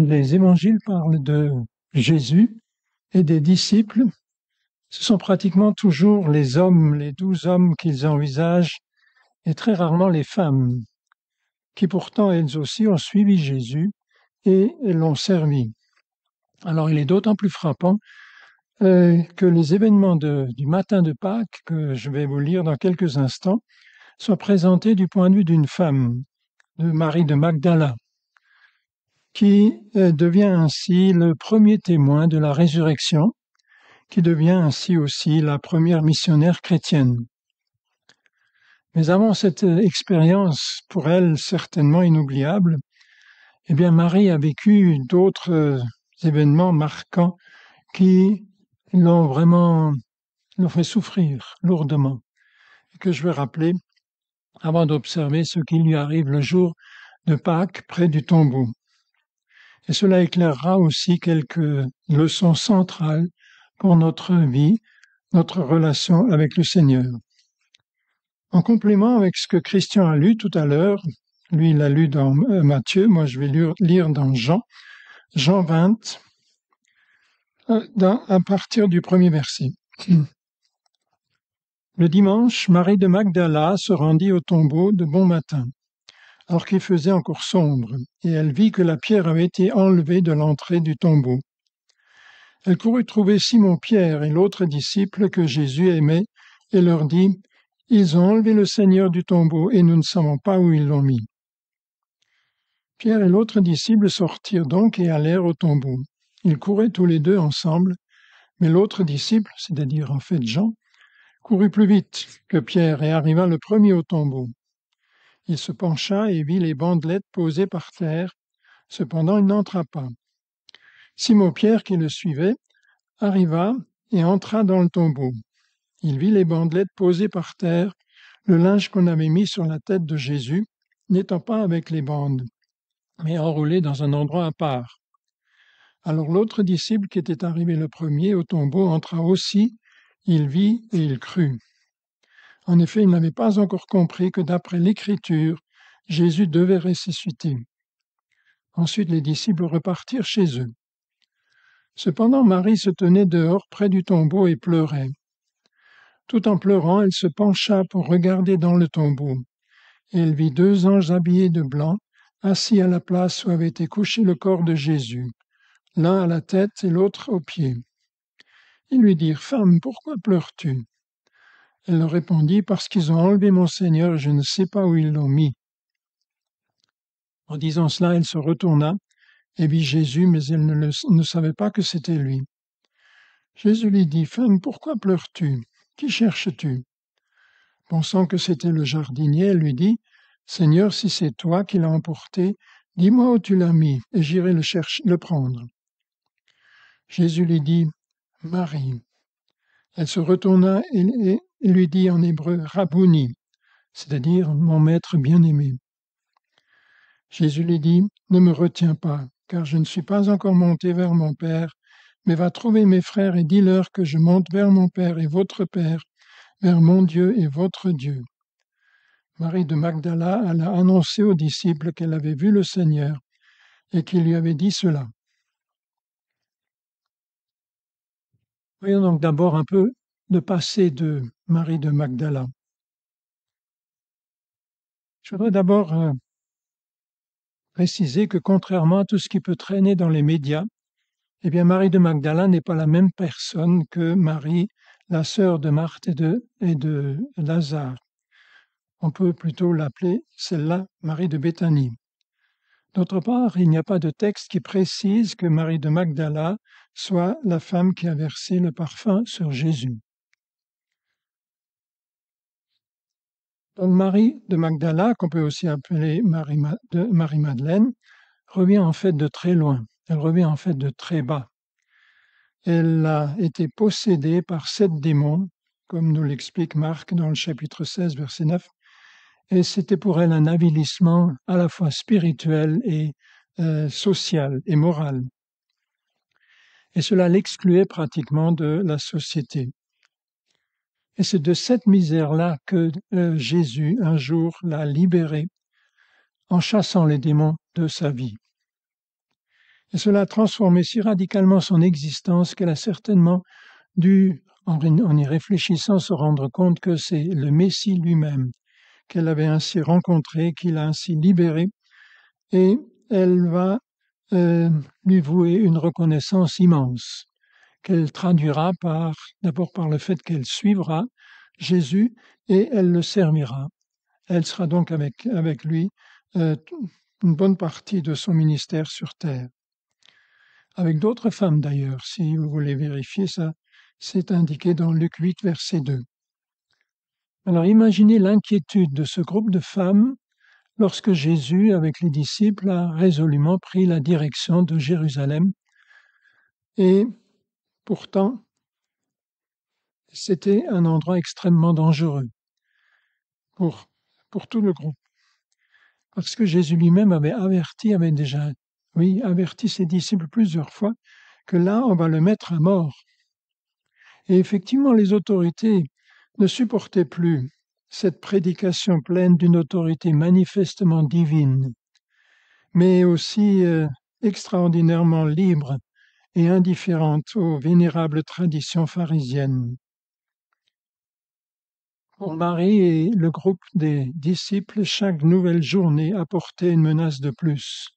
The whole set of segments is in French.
les évangiles parlent de Jésus et des disciples, ce sont pratiquement toujours les hommes, les douze hommes qu'ils envisagent, et très rarement les femmes, qui pourtant elles aussi ont suivi Jésus et l'ont servi. Alors il est d'autant plus frappant euh, que les événements du matin de Pâques, que je vais vous lire dans quelques instants, soient présentés du point de vue d'une femme, de Marie de Magdala qui euh, devient ainsi le premier témoin de la résurrection, qui devient ainsi aussi la première missionnaire chrétienne. Mais avant cette euh, expérience, pour elle certainement inoubliable, eh bien Marie a vécu d'autres euh, événements marquants qui l'ont vraiment l'ont fait souffrir lourdement, et que je vais rappeler avant d'observer ce qui lui arrive le jour de Pâques près du tombeau. Et cela éclairera aussi quelques leçons centrales pour notre vie, notre relation avec le Seigneur. En complément avec ce que Christian a lu tout à l'heure, lui il a lu dans euh, Matthieu, moi je vais lire dans Jean, Jean 20, euh, à partir du premier verset. Le dimanche, Marie de Magdala se rendit au tombeau de bon matin alors qu'il faisait encore sombre, et elle vit que la pierre avait été enlevée de l'entrée du tombeau. Elle courut trouver Simon-Pierre et l'autre disciple que Jésus aimait, et leur dit, Ils ont enlevé le Seigneur du tombeau, et nous ne savons pas où ils l'ont mis. Pierre et l'autre disciple sortirent donc et allèrent au tombeau. Ils couraient tous les deux ensemble, mais l'autre disciple, c'est-à-dire en fait Jean, courut plus vite que Pierre et arriva le premier au tombeau. Il se pencha et vit les bandelettes posées par terre. Cependant, il n'entra pas. Simon Pierre, qui le suivait, arriva et entra dans le tombeau. Il vit les bandelettes posées par terre, le linge qu'on avait mis sur la tête de Jésus, n'étant pas avec les bandes, mais enroulé dans un endroit à part. Alors l'autre disciple qui était arrivé le premier au tombeau entra aussi, il vit et il crut. En effet, ils n'avaient pas encore compris que d'après l'Écriture, Jésus devait ressusciter. Ensuite, les disciples repartirent chez eux. Cependant, Marie se tenait dehors près du tombeau et pleurait. Tout en pleurant, elle se pencha pour regarder dans le tombeau, elle vit deux anges habillés de blanc, assis à la place où avait été couché le corps de Jésus, l'un à la tête et l'autre aux pieds. Ils lui dirent Femme, pourquoi pleures-tu elle leur répondit, Parce qu'ils ont enlevé mon Seigneur, je ne sais pas où ils l'ont mis. En disant cela, elle se retourna et vit Jésus, mais elle ne, savait pas que c'était lui. Jésus lui dit, Femme, pourquoi pleures-tu Qui cherches-tu Pensant que c'était le jardinier, elle lui dit, Seigneur, si c'est toi qui l'as emporté, dis-moi où tu l'as mis, et j'irai le, le prendre. Jésus lui dit, Marie. Elle se retourna et il lui dit en hébreu Rabouni, c'est-à-dire mon maître bien-aimé. Jésus lui dit Ne me retiens pas, car je ne suis pas encore monté vers mon Père, mais va trouver mes frères et dis-leur que je monte vers mon Père et votre Père, vers mon Dieu et votre Dieu. Marie de Magdala alla annoncer aux disciples qu'elle avait vu le Seigneur et qu'il lui avait dit cela. Voyons donc d'abord un peu de passer de Marie de Magdala. Je voudrais d'abord euh, préciser que contrairement à tout ce qui peut traîner dans les médias, eh bien Marie de Magdala n'est pas la même personne que Marie, la sœur de Marthe et de, et de Lazare. On peut plutôt l'appeler celle-là Marie de Béthanie. D'autre part, il n'y a pas de texte qui précise que Marie de Magdala soit la femme qui a versé le parfum sur Jésus. Donc Marie de Magdala, qu'on peut aussi appeler Marie-Madeleine, revient en fait de très loin, elle revient en fait de très bas. Elle a été possédée par sept démons, comme nous l'explique Marc dans le chapitre 16, verset 9, et c'était pour elle un avilissement à la fois spirituel et euh, social et moral. Et cela l'excluait pratiquement de la société. Et c'est de cette misère-là que euh, Jésus un jour l'a libérée en chassant les démons de sa vie. Et cela a transformé si radicalement son existence qu'elle a certainement dû, en y réfléchissant, se rendre compte que c'est le Messie lui-même qu'elle avait ainsi rencontré, qu'il a ainsi libéré, et elle va euh, lui vouer une reconnaissance immense qu'elle traduira par, d'abord par le fait qu'elle suivra Jésus et elle le servira. Elle sera donc avec, avec lui euh, une bonne partie de son ministère sur terre. Avec d'autres femmes d'ailleurs, si vous voulez vérifier ça, c'est indiqué dans Luc 8, verset 2. Alors imaginez l'inquiétude de ce groupe de femmes lorsque Jésus, avec les disciples, a résolument pris la direction de Jérusalem et Pourtant, c'était un endroit extrêmement dangereux pour, pour tout le groupe. Parce que Jésus lui-même avait averti, avait déjà, oui, averti ses disciples plusieurs fois que là, on va le mettre à mort. Et effectivement, les autorités ne supportaient plus cette prédication pleine d'une autorité manifestement divine, mais aussi euh, extraordinairement libre et indifférente aux vénérables traditions pharisiennes. Pour Marie et le groupe des disciples, chaque nouvelle journée apportait une menace de plus.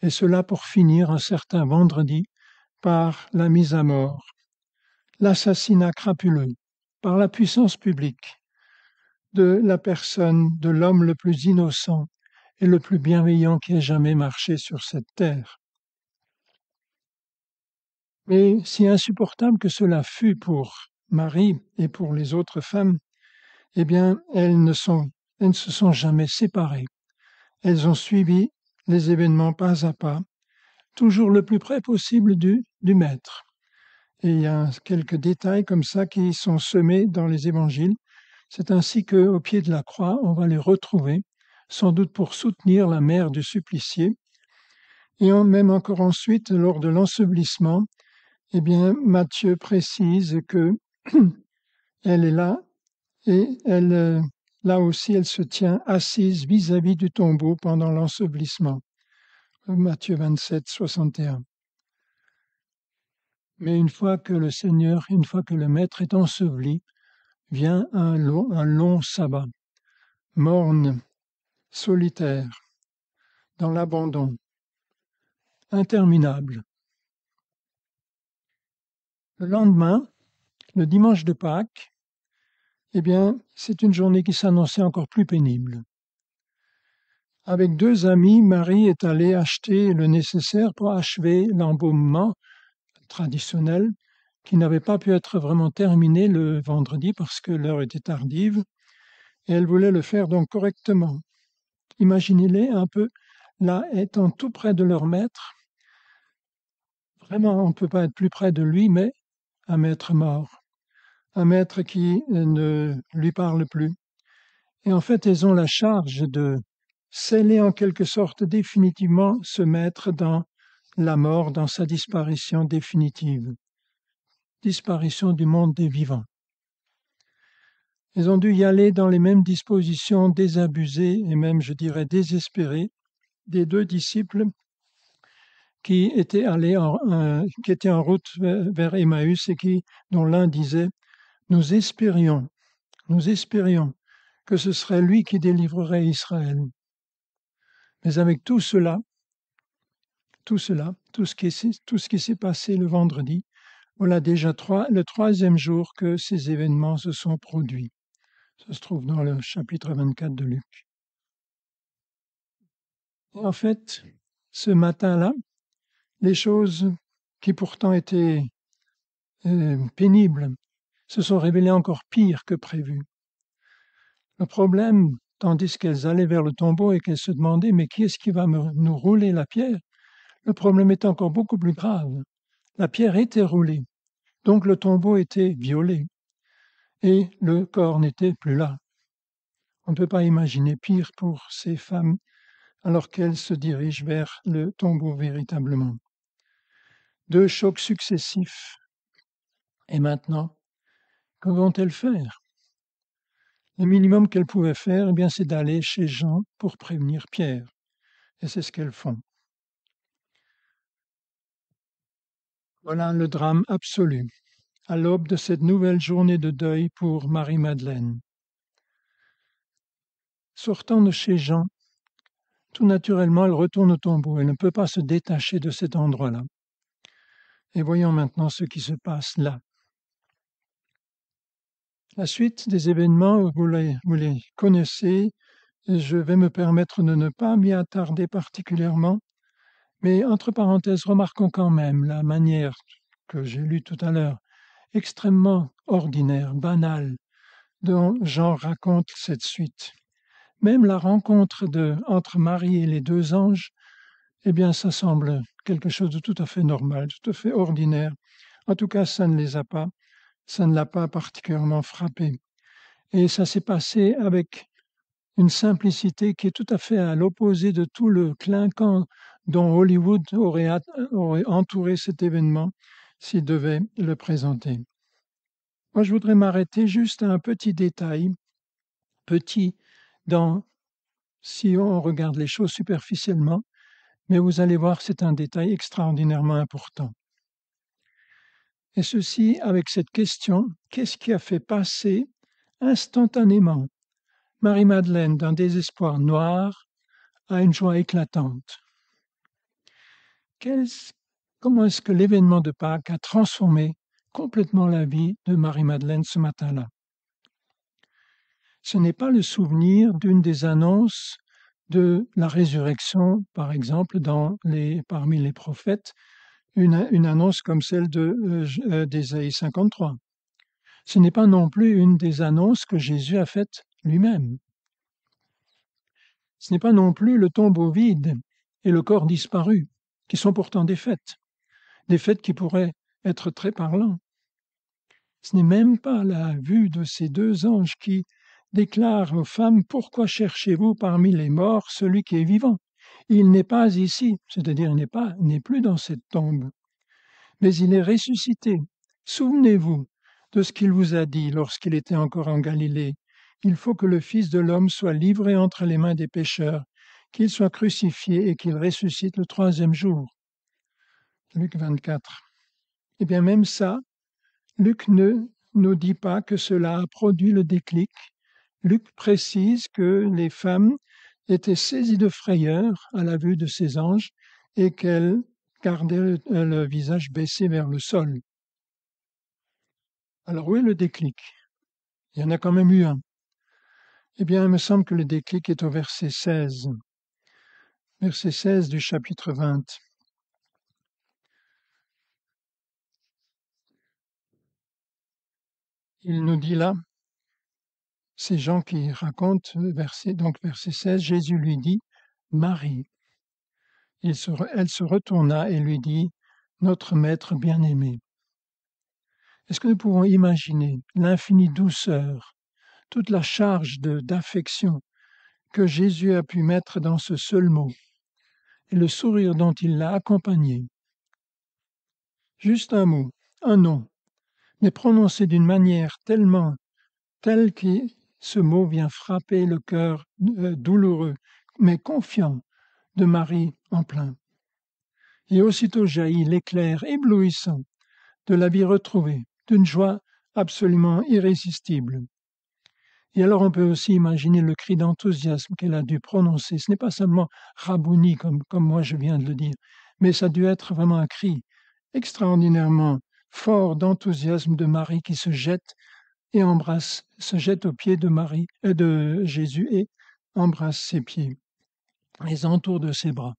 Et cela pour finir un certain vendredi par la mise à mort, l'assassinat crapuleux, par la puissance publique, de la personne, de l'homme le plus innocent et le plus bienveillant qui ait jamais marché sur cette terre. Mais si insupportable que cela fût pour Marie et pour les autres femmes, eh bien, elles ne, sont, elles ne se sont jamais séparées. Elles ont suivi les événements pas à pas, toujours le plus près possible du, du Maître. Et il y a quelques détails comme ça qui sont semés dans les évangiles. C'est ainsi que, au pied de la croix, on va les retrouver, sans doute pour soutenir la mère du supplicié. Et même encore ensuite, lors de l'ensevelissement, eh bien, Matthieu précise que elle est là et elle, euh, là aussi, elle se tient assise vis-à-vis du tombeau pendant l'ensevelissement. Matthieu 27, 61. Mais une fois que le Seigneur, une fois que le Maître est enseveli, vient un un long sabbat, morne, solitaire, dans l'abandon, interminable, le lendemain, le dimanche de Pâques, eh bien, c'est une journée qui s'annonçait encore plus pénible. Avec deux amis, Marie est allée acheter le nécessaire pour achever l'embaumement traditionnel qui n'avait pas pu être vraiment terminé le vendredi parce que l'heure était tardive et elle voulait le faire donc correctement. Imaginez-les un peu là étant tout près de leur maître. Vraiment, on ne peut pas être plus près de lui, mais un maître mort, un maître qui ne lui parle plus. Et en fait, elles ont la charge de sceller en quelque sorte définitivement ce maître dans la mort, dans sa disparition définitive, disparition du monde des vivants. Elles ont dû y aller dans les mêmes dispositions désabusées et même, je dirais, désespérées des deux disciples qui était en, qui en route vers Emmaüs et qui, dont l'un disait Nous espérions, nous espérions que ce serait lui qui délivrerait Israël. Mais avec tout cela, tout cela, tout ce qui, s'est passé le vendredi, voilà déjà trois, le troisième jour que ces événements se sont produits. Ça se trouve dans le chapitre 24 de Luc. en fait, ce matin-là, les choses qui pourtant étaient euh, pénibles se sont révélées encore pires que prévues. Le problème, tandis qu'elles allaient vers le tombeau et qu'elles se demandaient Mais qui est-ce qui va nous rouler la pierre le problème est encore beaucoup plus grave. La pierre était roulée, donc le tombeau était violé, et le corps n'était plus là. On ne peut pas imaginer pire pour ces femmes alors qu'elles se dirigent vers le tombeau véritablement deux chocs successifs. Et maintenant, que vont-elles faire Le minimum qu'elles pouvaient faire, eh bien, c'est d'aller chez Jean pour prévenir Pierre. Et c'est ce qu'elles font. Voilà le drame absolu, à l'aube de cette nouvelle journée de deuil pour Marie-Madeleine. Sortant de chez Jean, tout naturellement, elle retourne au tombeau. Elle ne peut pas se détacher de cet endroit-là. Et voyons maintenant ce qui se passe là. La suite des événements, vous les, connaissez, et connaissez. Je vais me permettre de ne pas m'y attarder particulièrement. Mais entre parenthèses, remarquons quand même la manière que j'ai lue tout à l'heure, extrêmement ordinaire, banale, dont j'en raconte cette suite. Même la rencontre de, entre Marie et les deux anges, eh bien, ça semble quelque chose de tout à fait normal, tout à fait ordinaire. En tout cas, ça ne les a pas, ça ne l'a pas particulièrement frappé. Et ça s'est passé avec une simplicité qui est tout à fait à l'opposé de tout le clinquant dont Hollywood aurait, aurait entouré cet événement s'il devait le présenter. Moi, je voudrais m'arrêter juste à un petit détail, petit dans si on regarde les choses superficiellement, mais vous allez voir, c'est un détail extraordinairement important. Et ceci avec cette question, qu'est-ce qui a fait passer instantanément Marie-Madeleine d'un désespoir noir à une joie éclatante Comment est-ce que l'événement de Pâques a transformé complètement la vie de Marie-Madeleine ce matin-là Ce n'est pas le souvenir d'une des annonces de la résurrection, par exemple, dans les, parmi les prophètes, une, annonce comme celle euh, euh, d'Ésaïe 53. Ce n'est pas non plus une des annonces que Jésus a faites lui-même. Ce n'est pas non plus le tombeau vide et le corps disparu, qui sont pourtant des fêtes, des fêtes qui pourraient être très parlants. Ce n'est même pas la vue de ces deux anges qui déclare aux femmes, pourquoi cherchez-vous parmi les morts celui qui est vivant Il n'est pas ici, c'est-à-dire il n'est pas, n'est plus dans cette tombe, mais il est ressuscité. Souvenez-vous de ce qu'il vous a dit lorsqu'il était encore en Galilée. Il faut que le Fils de l'homme soit livré entre les mains des pécheurs, qu'il soit crucifié et qu'il ressuscite le troisième jour. Luc 24. Eh bien même ça, Luc ne nous dit pas que cela a produit le déclic, Luc précise que les femmes étaient saisies de frayeur à la vue de ces anges et qu'elles gardaient euh, le visage baissé vers le sol. Alors où est le déclic Il y en a quand même eu un. Eh bien, il me semble que le déclic est au verset 16. Verset 16 du chapitre 20. Il nous dit là, ces gens qui racontent, euh, verset, donc verset 16, Jésus lui dit, Marie. elle se retourna et lui dit, Notre Maître bien-aimé. Est-ce que nous pouvons imaginer l'infinie douceur, toute la charge d'affection que Jésus a pu mettre dans ce seul mot, et le sourire dont il l'a accompagné Juste un mot, un nom, mais prononcé d'une manière tellement telle qu'il ce mot vient frapper le cœur euh, douloureux, mais confiant, de Marie en plein. Et aussitôt jaillit l'éclair éblouissant de la vie retrouvée, d'une joie absolument irrésistible. Et alors on peut aussi imaginer le cri d'enthousiasme qu'elle a dû prononcer. Ce n'est pas seulement rabouni comme, comme moi je viens de le dire, mais ça a dû être vraiment un cri extraordinairement fort d'enthousiasme de Marie qui se jette et embrasse, se jette aux pieds de Marie, et euh, de Jésus et embrasse ses pieds, les entoure de ses bras,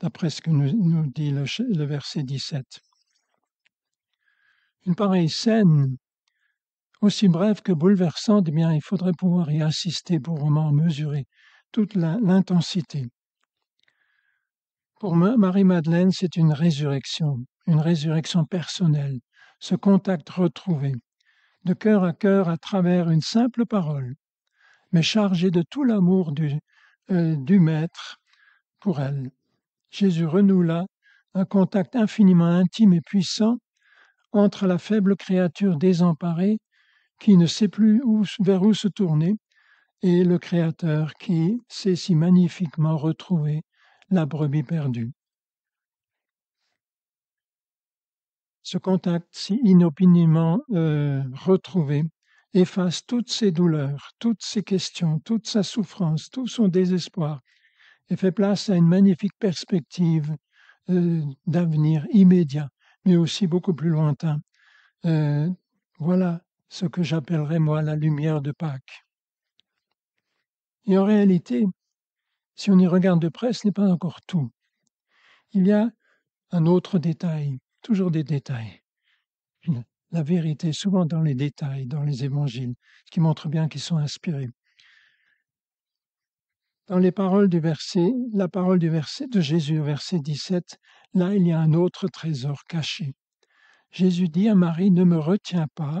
d'après ce que nous, dit le, verset 17. Une pareille scène, aussi brève que bouleversante, eh bien, il faudrait pouvoir y assister pour vraiment mesurer toute l'intensité. Pour moi, Marie-Madeleine, c'est une résurrection, une résurrection personnelle, ce contact retrouvé de cœur à cœur à travers une simple parole, mais chargée de tout l'amour du, euh, Maître pour elle. Jésus renoue un contact infiniment intime et puissant entre la faible créature désemparée qui ne sait plus vers où se tourner et le Créateur qui sait si magnifiquement retrouver la brebis perdue. Ce contact si inopinément euh, retrouvé efface toutes ses douleurs, toutes ses questions, toute sa souffrance, tout son désespoir, et fait place à une magnifique perspective euh, d'avenir immédiat, mais aussi beaucoup plus lointain. Euh, voilà ce que j'appellerais moi la lumière de Pâques. Et en réalité, si on y regarde de près, ce n'est pas encore tout. Il y a un autre détail toujours des détails. La vérité, souvent dans les détails, dans les évangiles, ce qui montre bien qu'ils sont inspirés. Dans les paroles du verset, la parole du verset de Jésus, verset 17, là il y a un autre trésor caché. Jésus dit à Marie, ne me retiens pas,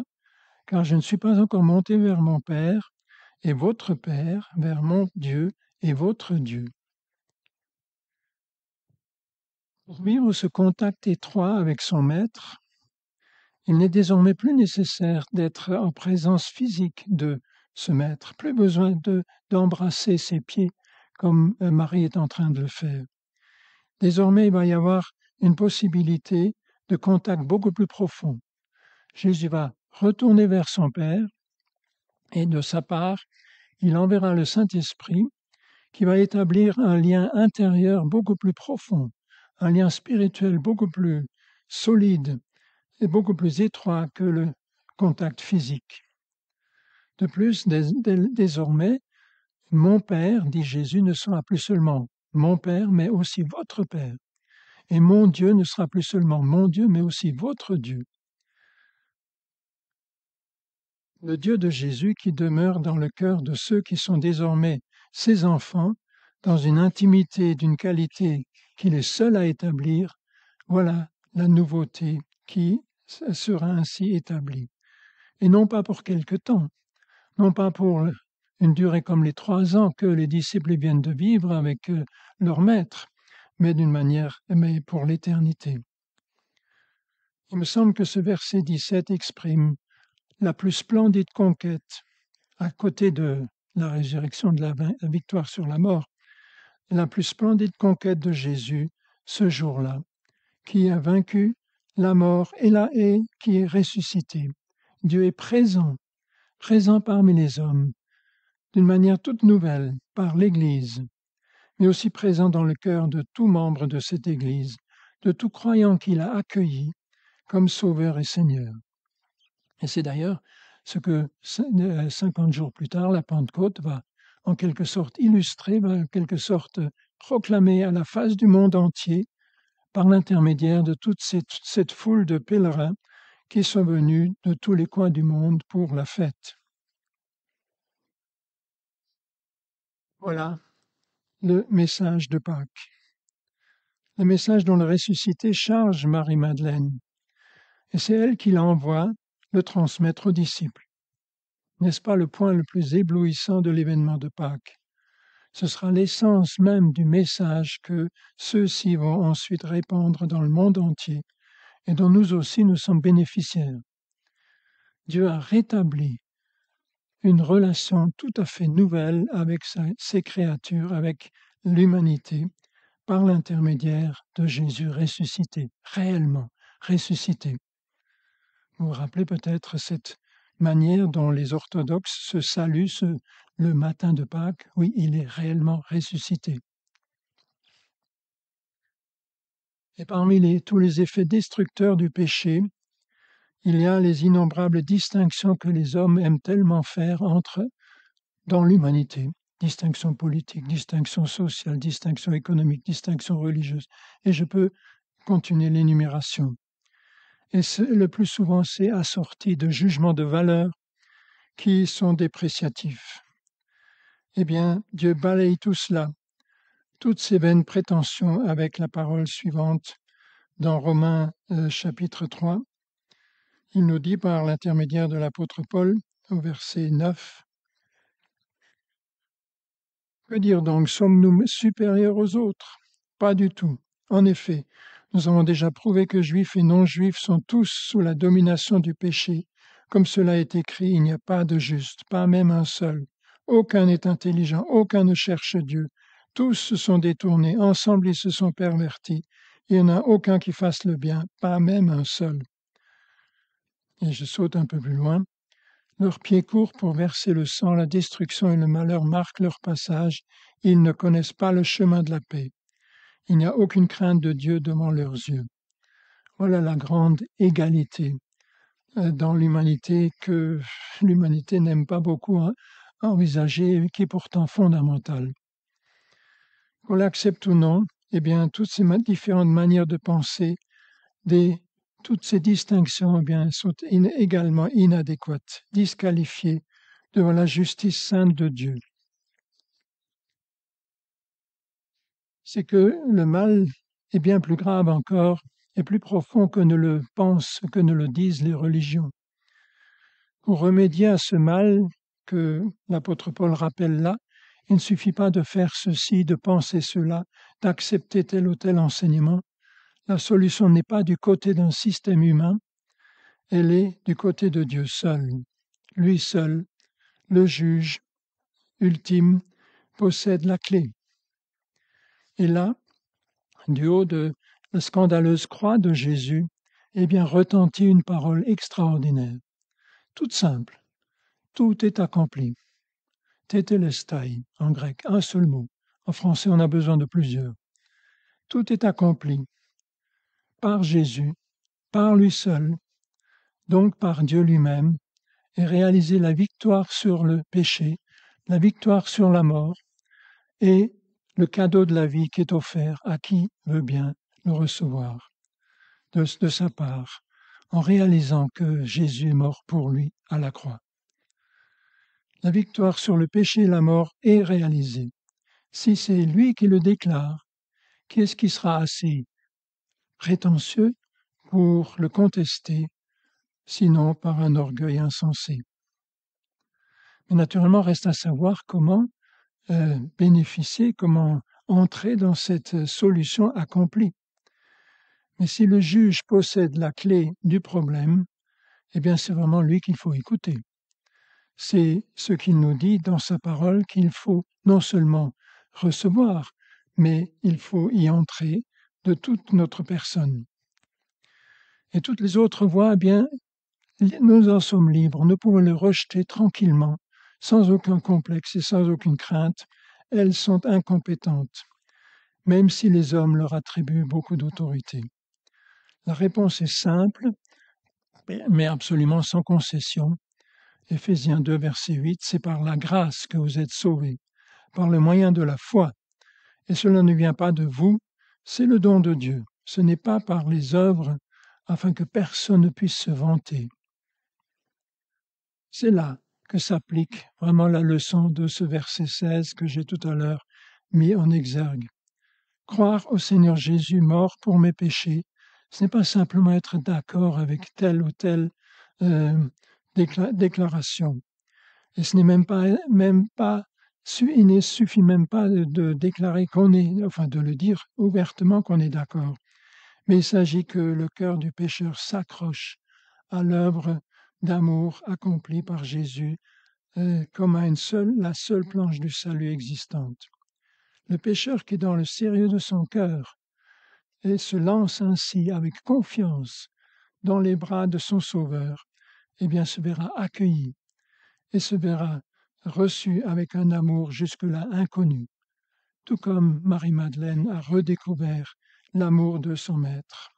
car je ne suis pas encore monté vers mon Père, et votre Père, vers mon Dieu et votre Dieu. Pour vivre ce contact étroit avec son maître, il n'est désormais plus nécessaire d'être en présence physique de ce maître, plus besoin d'embrasser ses pieds comme euh, Marie est en train de le faire. Désormais, il va y avoir une possibilité de contact beaucoup plus profond. Jésus va retourner vers son Père et de sa part, il enverra le Saint-Esprit qui va établir un lien intérieur beaucoup plus profond un lien spirituel beaucoup plus solide et beaucoup plus étroit que le contact physique. De plus, désormais, mon Père, dit Jésus, ne sera plus seulement mon Père, mais aussi votre Père. Et mon Dieu ne sera plus seulement mon Dieu, mais aussi votre Dieu. Le Dieu de Jésus qui demeure dans le cœur de ceux qui sont désormais ses enfants dans une intimité d'une qualité qu'il est seul à établir, voilà la nouveauté qui sera ainsi établie. Et non pas pour quelque temps, non pas pour une durée comme les trois ans que les disciples viennent de vivre avec euh, leur maître, mais d'une manière, aimée pour l'éternité. Il me semble que ce verset 17 exprime la plus splendide conquête à côté de la résurrection de la, victoire sur la mort, la plus splendide conquête de Jésus ce jour-là, qui a vaincu la mort et la haie qui est ressuscité. Dieu est présent, présent parmi les hommes, d'une manière toute nouvelle, par l'Église, mais aussi présent dans le cœur de tout membre de cette Église, de tout croyant qu'il a accueilli comme Sauveur et Seigneur. Et c'est d'ailleurs ce que 50 euh, jours plus tard, la Pentecôte va en quelque sorte illustré, ben, en quelque sorte euh, proclamé à la face du monde entier par l'intermédiaire de toute cette, foule de pèlerins qui sont venus de tous les coins du monde pour la fête. Voilà le message de Pâques. Le message dont le ressuscité charge Marie-Madeleine. Et c'est elle qui l'envoie le transmettre aux disciples. N'est-ce pas le point le plus éblouissant de l'événement de Pâques Ce sera l'essence même du message que ceux-ci vont ensuite répandre dans le monde entier et dont nous aussi nous sommes bénéficiaires. Dieu a rétabli une relation tout à fait nouvelle avec ses créatures, avec l'humanité, par l'intermédiaire de Jésus ressuscité, réellement ressuscité. Vous vous rappelez peut-être cette manière dont les orthodoxes se saluent le matin de Pâques. Oui, il est réellement ressuscité. Et parmi tous les effets destructeurs du péché, il y a les innombrables distinctions que les hommes aiment tellement faire entre dans l'humanité. Distinction politique, distinction sociale, distinction économique, distinction religieuse. Et je peux continuer l'énumération. Et le plus souvent, c'est assorti de jugements de valeur qui sont dépréciatifs. Eh bien, Dieu balaye tout cela, toutes ces vaines prétentions avec la parole suivante dans Romains euh, chapitre 3. Il nous dit par l'intermédiaire de l'apôtre Paul au verset 9. Que dire donc Sommes-nous supérieurs aux autres Pas du tout. En effet, nous avons déjà prouvé que juifs et non-juifs sont tous sous la domination du péché. Comme cela est écrit, il n'y a pas de juste, pas même un seul. Aucun n'est intelligent, aucun ne cherche Dieu. Tous se sont détournés, ensemble ils se sont pervertis. Il n'y en a aucun qui fasse le bien, pas même un seul. Et je saute un peu plus loin. Leurs pieds courent pour verser le sang, la destruction et le malheur marquent leur passage, ils ne connaissent pas le chemin de la paix. Il n'y a aucune crainte de Dieu devant leurs yeux. Voilà la grande égalité euh, dans l'humanité que l'humanité n'aime pas beaucoup hein, envisager et qui est pourtant fondamentale. Qu'on l'accepte ou non, eh bien, toutes ces différentes manières de penser, des, toutes ces distinctions eh bien, sont également inadéquates, disqualifiées devant la justice sainte de Dieu. c'est que le mal est bien plus grave encore et plus profond que ne le pensent, que ne le disent les religions. Pour remédier à ce mal que l'apôtre Paul rappelle là, il ne suffit pas de faire ceci, de penser cela, d'accepter tel ou tel enseignement. La solution n'est pas du côté d'un système humain, elle est du côté de Dieu seul. Lui seul, le juge ultime, possède la clé. Et là, du haut de la scandaleuse croix de Jésus, eh bien, retentit une parole extraordinaire, toute simple. Tout est accompli. Tetelestai, en grec, un seul mot. En français, on a besoin de plusieurs. Tout est accompli par Jésus, par lui seul, donc par Dieu lui-même, et réaliser la victoire sur le péché, la victoire sur la mort, et le cadeau de la vie qui est offert à qui veut bien le recevoir de, de sa part, en réalisant que Jésus est mort pour lui à la croix. La victoire sur le péché et la mort est réalisée. Si c'est lui qui le déclare, qu'est-ce qui sera assez prétentieux pour le contester, sinon par un orgueil insensé Mais naturellement, reste à savoir comment euh, bénéficier, comment entrer dans cette solution accomplie. Mais si le juge possède la clé du problème, eh bien c'est vraiment lui qu'il faut écouter. C'est ce qu'il nous dit dans sa parole qu'il faut non seulement recevoir, mais il faut y entrer de toute notre personne. Et toutes les autres voies, eh bien, nous en sommes libres, nous pouvons les rejeter tranquillement sans aucun complexe et sans aucune crainte, elles sont incompétentes, même si les hommes leur attribuent beaucoup d'autorité. La réponse est simple, mais absolument sans concession. Éphésiens 2, verset 8, c'est par la grâce que vous êtes sauvés, par le moyen de la foi. Et cela ne vient pas de vous, c'est le don de Dieu. Ce n'est pas par les œuvres, afin que personne ne puisse se vanter. C'est là que s'applique vraiment la leçon de ce verset 16 que j'ai tout à l'heure mis en exergue. Croire au Seigneur Jésus mort pour mes péchés, ce n'est pas simplement être d'accord avec telle ou telle euh, déclaration. Et ce n'est même pas, même pas, il ne suffit même pas de, de déclarer qu'on est, enfin de le dire ouvertement qu'on est d'accord. Mais il s'agit que le cœur du pécheur s'accroche à l'œuvre d'amour accompli par Jésus euh, comme à une seule, la seule planche du salut existante. Le pécheur qui, est dans le sérieux de son cœur, et se lance ainsi avec confiance dans les bras de son Sauveur, eh bien se verra accueilli et se verra reçu avec un amour jusque-là inconnu, tout comme Marie-Madeleine a redécouvert l'amour de son Maître.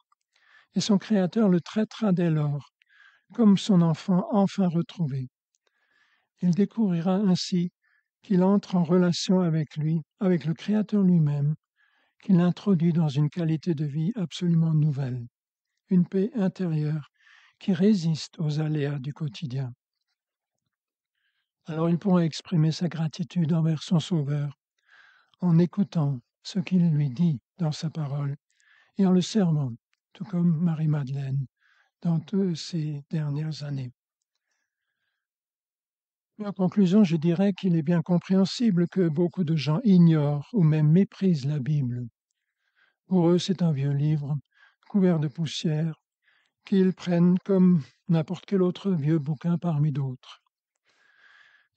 Et son Créateur le traitera dès lors comme son enfant enfin retrouvé. Il découvrira ainsi qu'il entre en relation avec lui, avec le Créateur lui-même, qu'il introduit dans une qualité de vie absolument nouvelle, une paix intérieure qui résiste aux aléas du quotidien. Alors il pourra exprimer sa gratitude envers son Sauveur en écoutant ce qu'il lui dit dans sa parole et en le servant, tout comme Marie-Madeleine, dans toutes ces dernières années. En conclusion, je dirais qu'il est bien compréhensible que beaucoup de gens ignorent ou même méprisent la Bible. Pour eux, c'est un vieux livre, couvert de poussière, qu'ils prennent comme n'importe quel autre vieux bouquin parmi d'autres.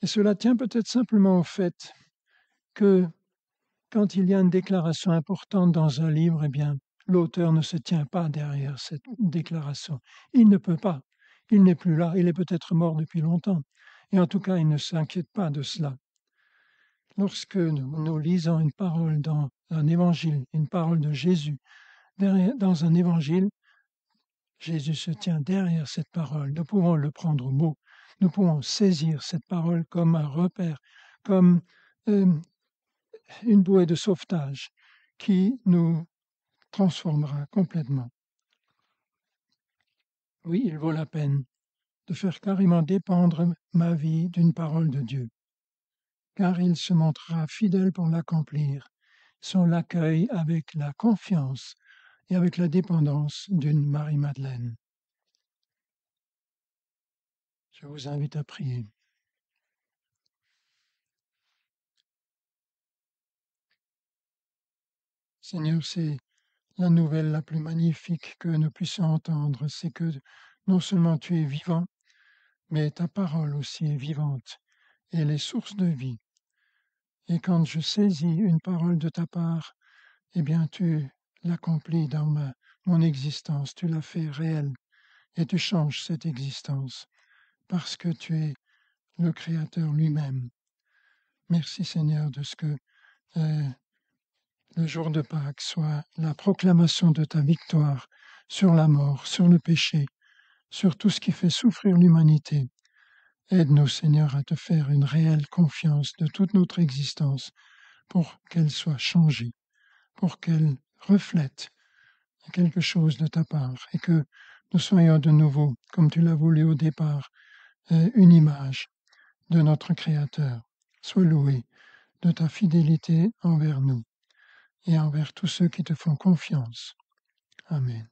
Et cela tient peut-être simplement au fait que quand il y a une déclaration importante dans un livre, eh bien, l'auteur ne se tient pas derrière cette déclaration. Il ne peut pas. Il n'est plus là. Il est peut-être mort depuis longtemps. Et en tout cas, il ne s'inquiète pas de cela. Lorsque nous, lisons une parole dans un évangile, une parole de Jésus, dans un évangile, Jésus se tient derrière cette parole. Nous pouvons le prendre au mot. Nous pouvons saisir cette parole comme un repère, comme euh, une bouée de sauvetage qui nous transformera complètement. Oui, il vaut la peine de faire carrément dépendre ma vie d'une parole de Dieu, car il se montrera fidèle pour l'accomplir, son l'accueil avec la confiance et avec la dépendance d'une Marie-Madeleine. Je vous invite à prier. Seigneur, c'est la nouvelle la plus magnifique que nous puissions entendre, c'est que non seulement tu es vivant, mais ta parole aussi est vivante. Et elle est source de vie. Et quand je saisis une parole de ta part, eh bien tu l'accomplis dans ma, mon existence, tu la fais réelle, et tu changes cette existence, parce que tu es le Créateur lui-même. Merci Seigneur de ce que euh, le jour de Pâques soit la proclamation de ta victoire sur la mort, sur le péché, sur tout ce qui fait souffrir l'humanité. Aide-nous, Seigneur, à te faire une réelle confiance de toute notre existence pour qu'elle soit changée, pour qu'elle reflète quelque chose de ta part et que nous soyons de nouveau, comme tu l'as voulu au départ, euh, une image de notre Créateur. Sois loué de ta fidélité envers nous et envers tous ceux qui te font confiance. Amen.